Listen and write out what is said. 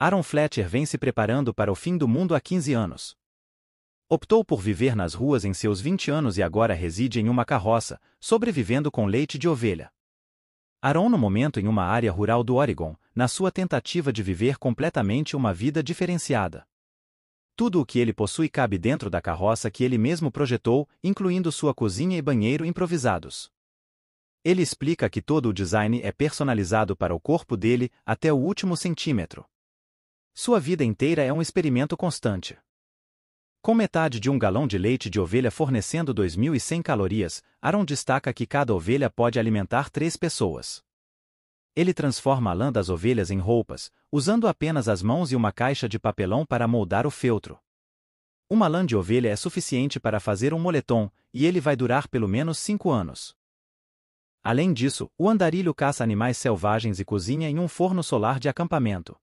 Aaron Fletcher vem se preparando para o fim do mundo há 15 anos. Optou por viver nas ruas em seus 20 anos e agora reside em uma carroça, sobrevivendo com leite de ovelha. Aaron no momento em uma área rural do Oregon, na sua tentativa de viver completamente uma vida diferenciada. Tudo o que ele possui cabe dentro da carroça que ele mesmo projetou, incluindo sua cozinha e banheiro improvisados. Ele explica que todo o design é personalizado para o corpo dele até o último centímetro. Sua vida inteira é um experimento constante. Com metade de um galão de leite de ovelha fornecendo 2.100 calorias, Aaron destaca que cada ovelha pode alimentar três pessoas. Ele transforma a lã das ovelhas em roupas, usando apenas as mãos e uma caixa de papelão para moldar o feltro. Uma lã de ovelha é suficiente para fazer um moletom, e ele vai durar pelo menos cinco anos. Além disso, o andarilho caça animais selvagens e cozinha em um forno solar de acampamento.